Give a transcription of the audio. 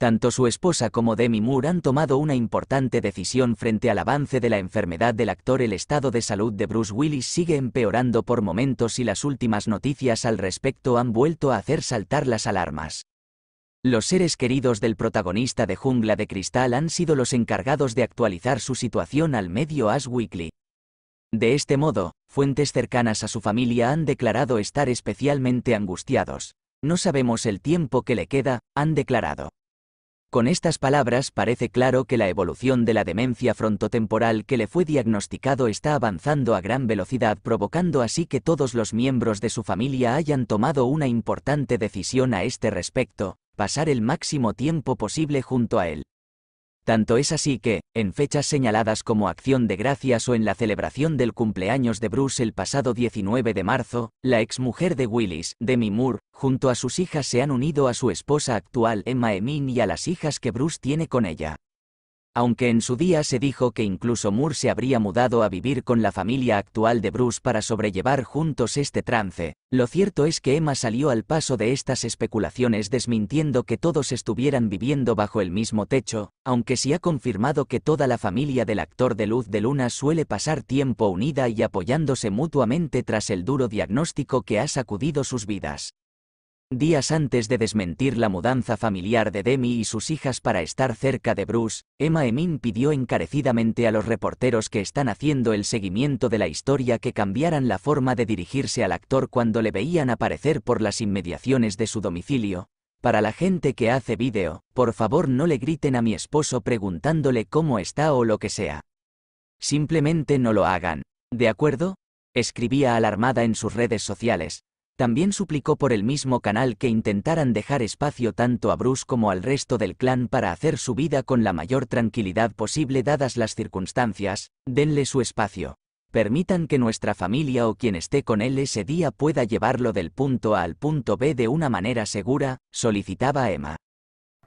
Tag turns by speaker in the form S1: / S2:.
S1: Tanto su esposa como Demi Moore han tomado una importante decisión frente al avance de la enfermedad del actor. El estado de salud de Bruce Willis sigue empeorando por momentos y las últimas noticias al respecto han vuelto a hacer saltar las alarmas. Los seres queridos del protagonista de Jungla de Cristal han sido los encargados de actualizar su situación al medio As Weekly. De este modo, fuentes cercanas a su familia han declarado estar especialmente angustiados. No sabemos el tiempo que le queda, han declarado. Con estas palabras parece claro que la evolución de la demencia frontotemporal que le fue diagnosticado está avanzando a gran velocidad provocando así que todos los miembros de su familia hayan tomado una importante decisión a este respecto, pasar el máximo tiempo posible junto a él. Tanto es así que, en fechas señaladas como Acción de Gracias o en la celebración del cumpleaños de Bruce el pasado 19 de marzo, la exmujer de Willis, Demi Moore, junto a sus hijas se han unido a su esposa actual Emma Emin y a las hijas que Bruce tiene con ella aunque en su día se dijo que incluso Moore se habría mudado a vivir con la familia actual de Bruce para sobrellevar juntos este trance, lo cierto es que Emma salió al paso de estas especulaciones desmintiendo que todos estuvieran viviendo bajo el mismo techo, aunque sí ha confirmado que toda la familia del actor de Luz de Luna suele pasar tiempo unida y apoyándose mutuamente tras el duro diagnóstico que ha sacudido sus vidas. Días antes de desmentir la mudanza familiar de Demi y sus hijas para estar cerca de Bruce, Emma Emin pidió encarecidamente a los reporteros que están haciendo el seguimiento de la historia que cambiaran la forma de dirigirse al actor cuando le veían aparecer por las inmediaciones de su domicilio. Para la gente que hace vídeo, por favor no le griten a mi esposo preguntándole cómo está o lo que sea. Simplemente no lo hagan. ¿De acuerdo? Escribía alarmada en sus redes sociales, también suplicó por el mismo canal que intentaran dejar espacio tanto a Bruce como al resto del clan para hacer su vida con la mayor tranquilidad posible dadas las circunstancias, denle su espacio. Permitan que nuestra familia o quien esté con él ese día pueda llevarlo del punto A al punto B de una manera segura, solicitaba Emma.